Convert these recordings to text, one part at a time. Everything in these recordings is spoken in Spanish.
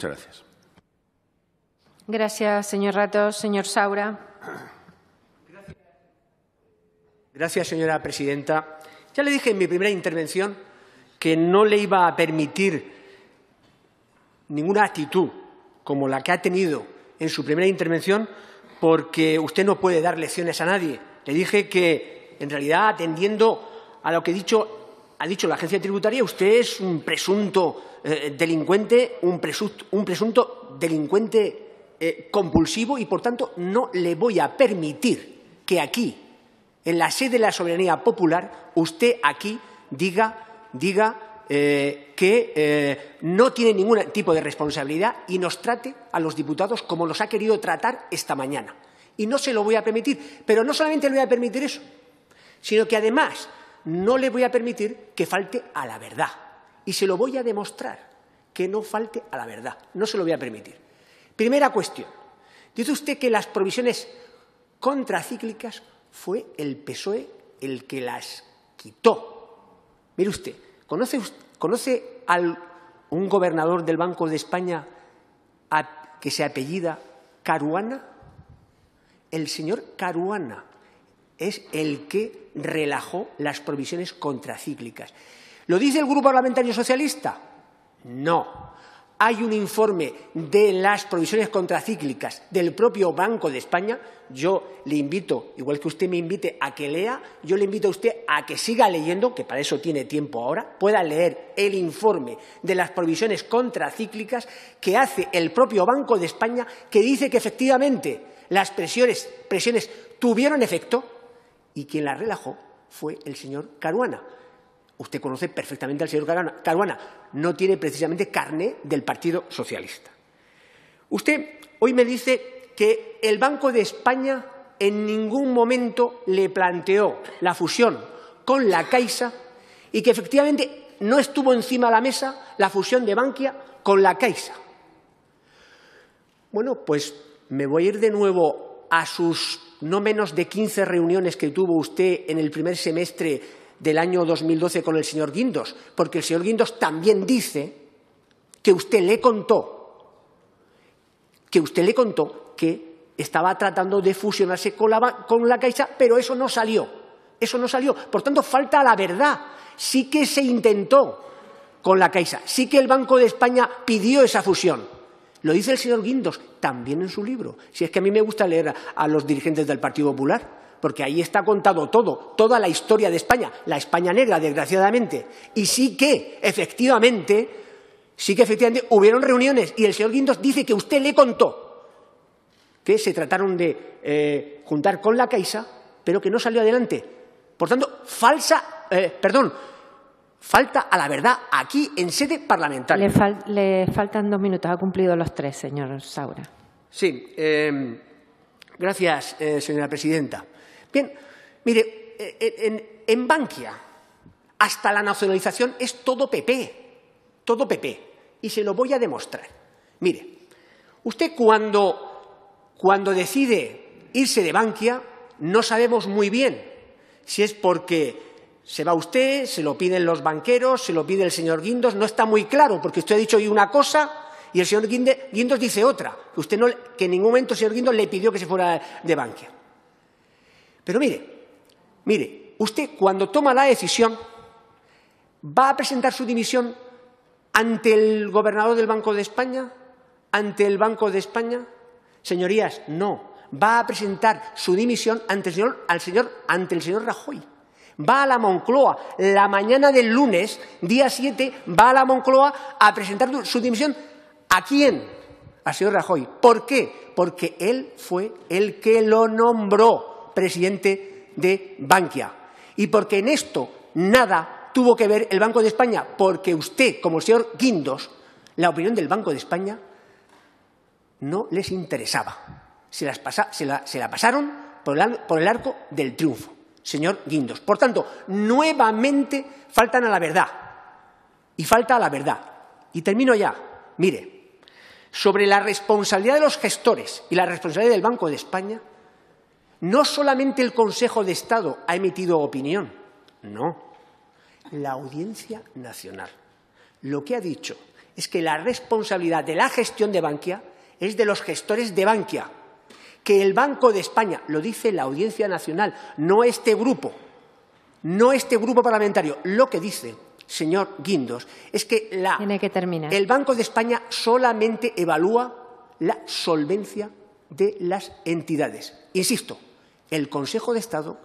Muchas gracias. Gracias, señor Rato. Señor Saura. Gracias, señora presidenta. Ya le dije en mi primera intervención que no le iba a permitir ninguna actitud como la que ha tenido en su primera intervención porque usted no puede dar lecciones a nadie. Le dije que, en realidad, atendiendo a lo que he dicho, ha dicho la agencia tributaria, usted es un presunto eh, delincuente, un presunto, un presunto delincuente eh, compulsivo y, por tanto, no le voy a permitir que aquí, en la sede de la soberanía popular, usted aquí diga, diga eh, que no tiene ningún tipo de responsabilidad y nos trate a los diputados como los ha querido tratar esta mañana. Y no se lo voy a permitir. Pero no solamente le voy a permitir eso, sino que además no le voy a permitir que falte a la verdad. Y se lo voy a demostrar, que no falte a la verdad. No se lo voy a permitir. Primera cuestión. Dice usted que las provisiones contracíclicas fue el PSOE el que las quitó. Mire usted, ¿conoce, a un gobernador del Banco de España que se apellida Caruana? El señor Caruana es el que relajó las provisiones contracíclicas. ¿Lo dice el Grupo Parlamentario Socialista? No. Hay un informe de las provisiones contracíclicas del propio Banco de España. Yo le invito, igual que usted me invite a que lea, yo le invito a usted a que siga leyendo, que para eso tiene tiempo ahora, pueda leer el informe de las provisiones contracíclicas que hace el propio Banco de España, que dice que efectivamente las presiones, presiones tuvieron efecto y quien la relajó fue el señor Caruana. Usted conoce perfectamente al señor Caruana. no tiene precisamente carne del Partido Socialista. Usted hoy me dice que el Banco de España en ningún momento le planteó la fusión con la Caixa y que efectivamente no estuvo encima de la mesa la fusión de Bankia con la Caixa. Bueno, pues me voy a ir de nuevo a sus no menos de 15 reuniones que tuvo usted en el primer semestre del año 2012 con el señor Guindos, porque el señor Guindos también dice que usted le contó que usted le contó que estaba tratando de fusionarse con la, con la Caixa, pero eso no salió. Eso no salió. Por tanto, falta la verdad. Sí que se intentó con la Caixa. Sí que el Banco de España pidió esa fusión. Lo dice el señor Guindos también en su libro. Si es que a mí me gusta leer a, los dirigentes del Partido Popular, porque ahí está contado todo, toda la historia de España, la España negra, desgraciadamente. Y sí que, efectivamente, sí que efectivamente hubieron reuniones y el señor Guindos dice que usted le contó que se trataron de eh, juntar con la Caixa, pero que no salió adelante. Por tanto, falsa, eh, perdón, falta a la verdad aquí en sede parlamentaria. Le, faltan dos minutos. Ha cumplido los tres, señor Saura. Sí. Em, gracias, eh, señora presidenta. Bien, mire, e, e, en, Bankia hasta la nacionalización es todo PP. Todo PP. Y se lo voy a demostrar. Mire, usted cuando, cuando decide irse de Bankia no sabemos muy bien si es porque se va usted, se lo piden los banqueros, se lo pide el señor Guindos, no está muy claro, porque usted ha dicho hoy una cosa y el señor Guindos dice otra, que, usted no, que en ningún momento el señor Guindos le pidió que se fuera de banque. Pero mire, mire, usted cuando toma la decisión va a presentar su dimisión ante el gobernador del Banco de España, ante el Banco de España. Señorías, no, va a presentar su dimisión ante el señor, al señor, ante el señor Rajoy va a la Moncloa. La mañana del lunes, día 7, va a la Moncloa a presentar su dimisión. ¿A quién? Al señor Rajoy. ¿Por qué? Porque él fue el que lo nombró presidente de Bankia. Y porque en esto nada tuvo que ver el Banco de España, porque usted, como el señor Guindos, la opinión del Banco de España no les interesaba. Se, la, pasaron por el arco del triunfo señor Guindos. Por tanto, nuevamente faltan a la verdad. Y falta a la verdad. Y termino ya. Mire, sobre la responsabilidad de los gestores y la responsabilidad del Banco de España, no solamente el Consejo de Estado ha emitido opinión, no. La Audiencia Nacional lo que ha dicho es que la responsabilidad de la gestión de Bankia es de los gestores de Bankia, que el Banco de España, lo dice la Audiencia Nacional, no este grupo, no este grupo parlamentario, lo que dice, señor Guindos, es que, el Banco de España solamente evalúa la solvencia de las entidades. Insisto, el Consejo de Estado,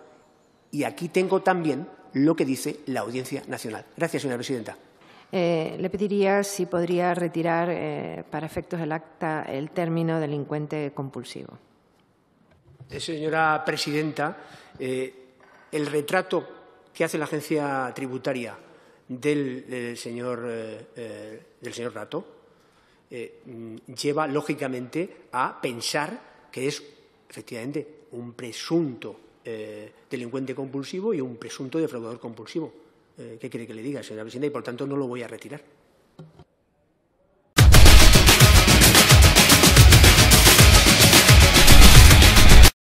y aquí tengo también lo que dice la Audiencia Nacional. Gracias, señora presidenta. Eh, le pediría si podría retirar eh, para efectos del acta el término delincuente compulsivo. Eh, señora presidenta, eh, el retrato que hace la agencia tributaria del, eh, señor, Rato mm, lleva, lógicamente, a pensar que es, efectivamente, un presunto delincuente compulsivo y un presunto defraudador compulsivo. ¿Qué quiere que le diga, señora presidenta? Y, por tanto, no lo voy a retirar.